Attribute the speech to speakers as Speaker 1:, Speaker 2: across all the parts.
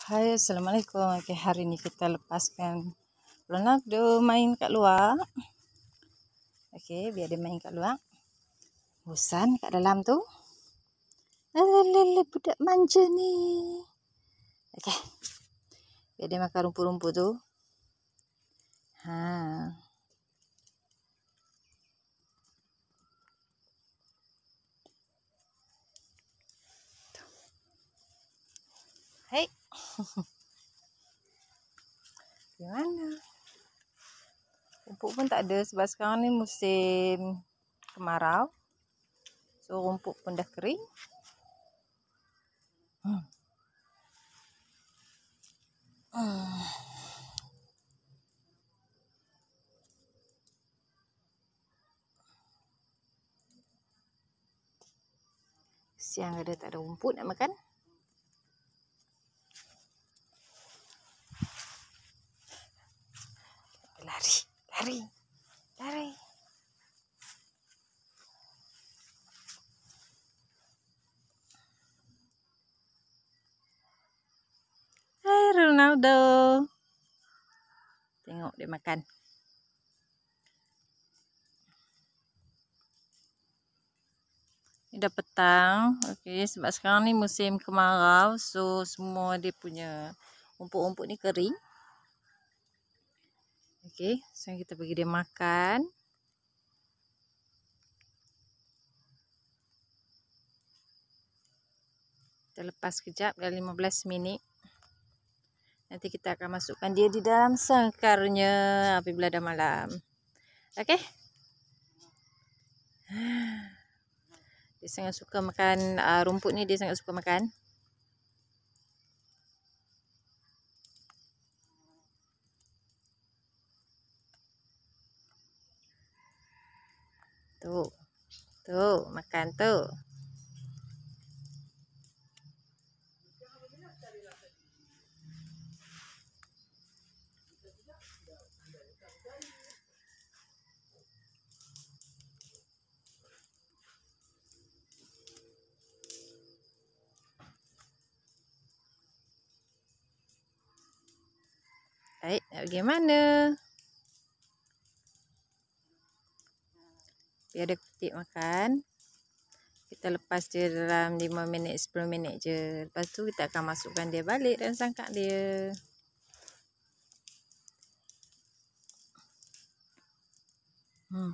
Speaker 1: Hai Assalamualaikum okay, Hari ini kita lepaskan Lonak dia main kat luar Okay biar dia main kat luar Busan kat dalam tu lelelele budak manja ni Okay Biar dia makan rumput-rumput tu Haa Gimana? Rumput pun tak ada sebab sekarang ni musim kemarau. So rumput pun dah kering. Hmm. Siang ada tak ada rumput nak makan? Ronaldo. Tengok dia makan. Ini dah petang. Okey, sebab sekarang ni musim kemarau, so semua dia punya rumput-rumput ni kering. Okey, sekarang kita bagi dia makan. Kita lepas kejap dalam 15 minit. Nanti kita akan masukkan dia di dalam sangkarnya apabila dah malam. Okey. Dia sangat suka makan uh, rumput ni dia sangat suka makan. Tu. Tu makan tu. Tak bagaimana. Biar ada kutip makan. Kita lepas dia dalam 5 minit, 10 minit je. Lepas tu kita akan masukkan dia balik dan sangkak dia. Hmm.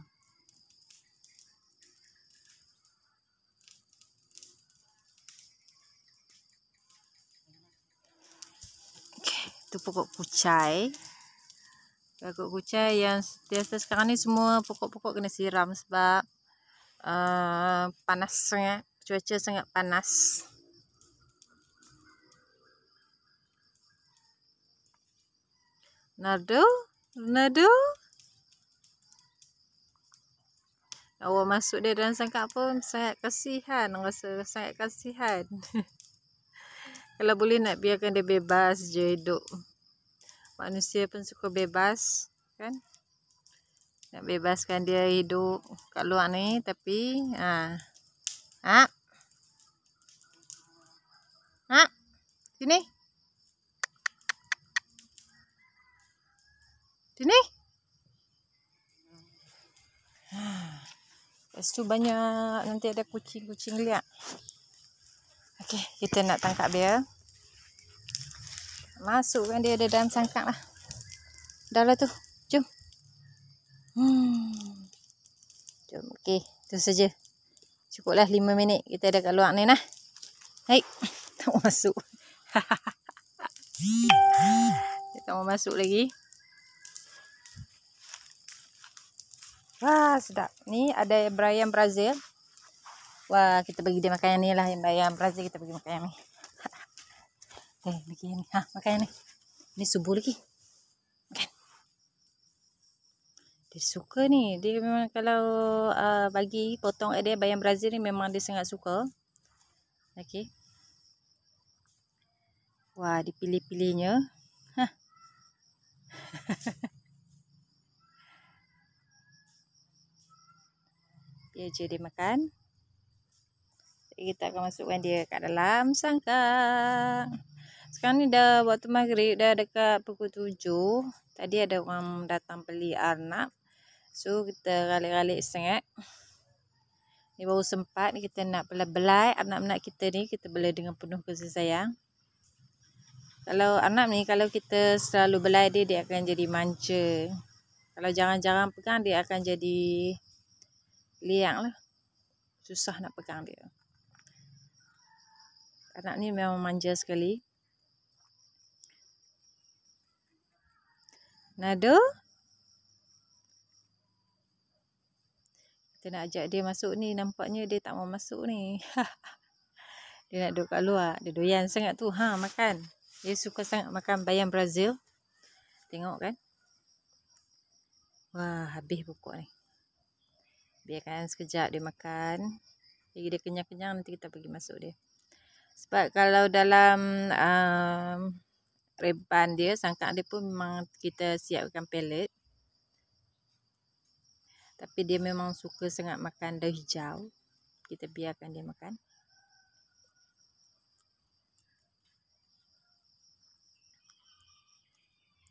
Speaker 1: Okay, tu pokok kucai pokok kucai yang setiap sekarang ni semua pokok-pokok kena siram sebab uh, panas sangat cuaca sangat panas nardo nardo awak masuk dia dalam sangkap pun sangat kasihan rasa sangat kasihan kalau boleh nak biarkan dia bebas je hidup manusia pun suka bebas kan nak bebaskan dia hidup kat luar ni tapi ha ha ha sini sini lepas tu banyak nanti ada kucing-kucing liat ok kita nak tangkap dia Masukkan dia ada dalam sangkak lah. Dahlah tu. Jom. Hmm. Jom. Okey. Itu saja. Cukuplah 5 minit kita ada kat luar ni lah. Hai. Tak mau masuk. Dia tak mau masuk lagi. Wah sedap. Ni ada yang Brazil. Wah kita bagi dia makan yang ni lah. Yang Brazil kita bagi makan yang ni. Okey, eh, begini. Ha, makan Ini Ni subuh lagi. Makan. Dia suka ni. Dia memang kalau uh, bagi potong dia bayam Brazil ni memang dia sangat suka. Okey. Wah, dipilih-pilihnya. Ha. Ya je dia makan. kita akan masukkan dia kat dalam sangkar. Sekarang ni dah waktu maghrib dah dekat pukul tujuh Tadi ada orang datang beli arnab. So kita ralik-ralik sangat. Ni baru sempat ni kita nak belai-belai anak-anak kita ni kita belai dengan penuh kasih sayang. Kalau anak ni kalau kita selalu belai dia dia akan jadi manja. Kalau jangan jangan pegang dia akan jadi liang lah. Susah nak pegang dia. Anak ni memang manja sekali. nada. Kita nak ajak dia masuk ni. Nampaknya dia tak mau masuk ni. dia nak duduk kat luar. Dia doyan sangat tu. Ha, makan. Dia suka sangat makan bayam Brazil. Tengok kan. Wah, habis pokok ni. Biarkan sekejap dia makan. Jadi dia kenyang-kenyang nanti kita pergi masuk dia. Sebab kalau dalam... Um, reban dia, sangkak dia pun memang kita siapkan pelet. Tapi dia memang suka sangat makan daun hijau. Kita biarkan dia makan.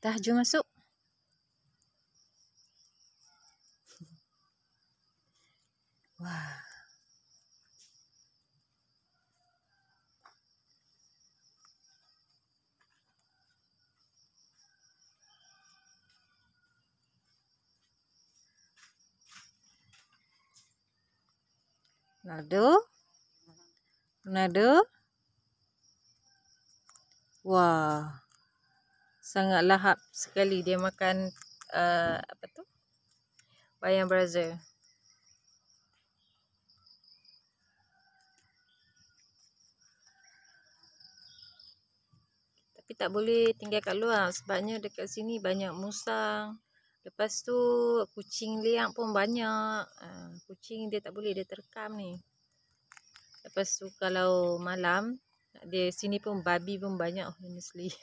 Speaker 1: Dah jom masuk. Nado. Nado. Wah. Sangat lahap sekali dia makan uh, apa tu? Bayang brazil. Tapi tak boleh tinggal kat luar sebabnya dekat sini banyak musang. Lepas tu kucing liang pun banyak. Ha, kucing dia tak boleh dia terkam ni. Lepas tu kalau malam dia sini pun babi pun banyak Oh honestly.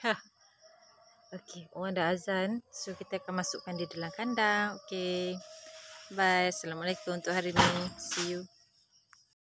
Speaker 1: Okey, orang dah azan. So kita akan masukkan dia dalam kandang. Okey, Bye. Assalamualaikum untuk hari ni. See you.